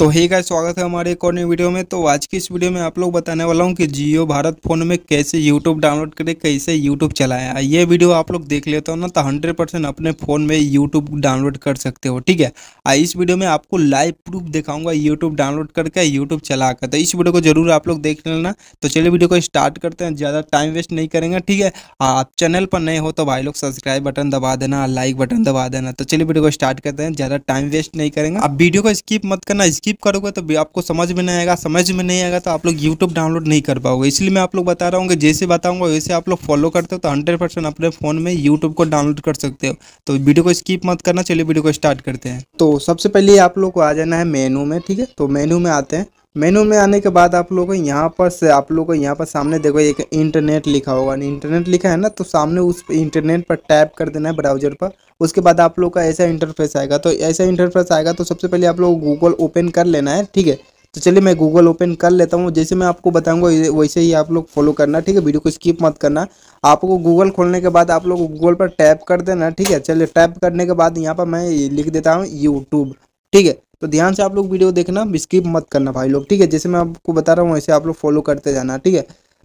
तो हे का स्वागत है हमारे एक और नई वीडियो में तो आज की इस वीडियो में आप लोग बताने वाला हूँ कि जियो भारत फ़ोन में कैसे यूट्यूब डाउनलोड करें कैसे यूट्यूब चलाएं ये वीडियो आप लोग देख लेते हो ना तो हंड्रेड परसेंट अपने फ़ोन में यूट्यूब डाउनलोड कर सकते हो ठीक है आ इस वीडियो में आपको लाइव प्रूफ दिखाऊंगा यूट्यूब डाउनलोड करके यूट्यूब चला कर तो इस वीडियो को जरूर आप लोग देख लेना तो चलिए वीडियो को स्टार्ट करते हैं ज़्यादा टाइम वेस्ट नहीं करेंगे ठीक है आप चैनल पर नए हो तो भाई लोग सब्सक्राइब बटन दबा देना लाइक बटन दबा देना तो चलिए वीडियो को स्टार्ट करते हैं ज़्यादा टाइम वेस्ट नहीं करेंगे आप वीडियो को स्किप मत करना स्किप स्किप करोगे तो आपको समझ में नहीं आएगा समझ में नहीं आएगा तो आप लोग यूट्यूब डाउनलोड नहीं कर पाओगे इसलिए मैं आप लोग बता रहा हूँ कि जैसे बताऊँगा वैसे आप लोग फॉलो करते हो तो हंड्रेड परसेंट अपने फ़ोन में यूट्यूब को डाउनलोड कर सकते हो तो वीडियो को स्किप मत करना चलिए वीडियो को स्टार्ट करते हैं तो सबसे पहले आप लोग को आ जाना है मेनू में ठीक है तो मेनू में आते हैं मेनू में आने के बाद आप लोगों को यहाँ पर से आप लोगों को यहाँ पर सामने देखो एक इंटरनेट लिखा होगा इंटरनेट लिखा है ना तो सामने उस इंटरनेट पर टैप कर देना है ब्राउजर पर उसके बाद आप लोग का ऐसा इंटरफेस आएगा तो ऐसा इंटरफेस आएगा तो सबसे पहले आप लोग गूगल ओपन कर लेना है ठीक है तो चलिए मैं गूगल ओपन कर लेता हूँ जैसे मैं आपको बताऊँगा वैसे ही आप लोग फॉलो करना ठीक है वीडियो को स्किप मत करना आपको गूगल खोलने के बाद आप लोग गूगल पर टैप कर देना ठीक है चलिए टैप करने के बाद यहाँ पर मैं लिख देता हूँ यूट्यूब ठीक है तो ध्यान से आप लोग वीडियो देखना स्किप मत करना भाई लोग ठीक है जैसे मैं आपको बता रहा हूँ वैसे आप लोग फॉलो करते जाना ठीक है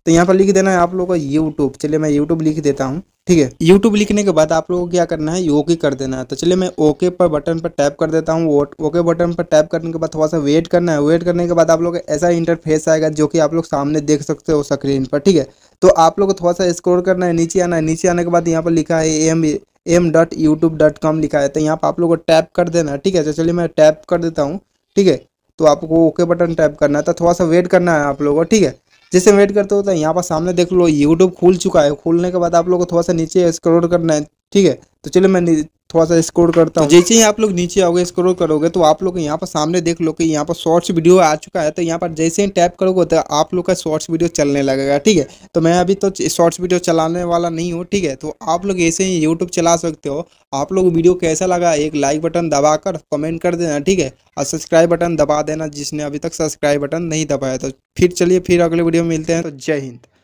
तो यहाँ पर लिख देना है आप लोगों का यूट्यूब चलिए मैं यूट्यूब लिख देता हूँ ठीक है यूट्यूब लिखने के बाद आप लोगों को क्या करना है ओके कर देना है तो चलिए मैं ओके पर बटन पर टैप कर देता हूँ ओके बटन पर टैप करने के बाद थोड़ा सा वेट करना है वेट करने के बाद आप लोग ऐसा इंटरफेस आएगा जो कि आप लोग सामने देख सकते हो स्क्रीन पर ठीक है तो आप लोग को थोड़ा सा स्क्रोल करना है नीचे आना है नीचे आने के बाद यहाँ पर लिखा है M M dot YouTube dot com लिखा है तो यहाँ पर आप लोग को टैप कर देना है ठीक है चलिए मैं टैप कर देता हूँ ठीक है तो आपको ओके बटन टैप करना है तो थोड़ा सा वेट करना है आप लोगों को ठीक है जैसे वेट करते हो तो यहाँ पर सामने देख लो यूट्यूब खुल चुका है खुलने के बाद आप लोग को थोड़ा सा नीचे स्क्रोल करना है ठीक है तो चलिए मैं थोड़ा सा स्क्रोल करता तो हूँ जैसे ही आप लोग नीचे आओगे स्क्रोल करोगे तो आप लोग यहाँ पर सामने देख लो कि यहाँ पर शॉर्ट्स वीडियो आ चुका है तो यहाँ पर जैसे ही टैप करोगे तो आप लोग का शॉर्ट्स वीडियो चलने लगेगा ठीक है तो मैं अभी तो शॉर्ट्स वीडियो चलाने वाला नहीं हूँ ठीक है तो आप लोग ऐसे ही यूट्यूब चला सकते हो आप लोग वीडियो कैसा लगा एक लाइक बटन दबा कर कमेंट कर देना ठीक है और सब्सक्राइब बटन दबा देना जिसने अभी तक सब्सक्राइब बटन नहीं दबाया तो फिर चलिए फिर अगले वीडियो में मिलते हैं तो जय हिंद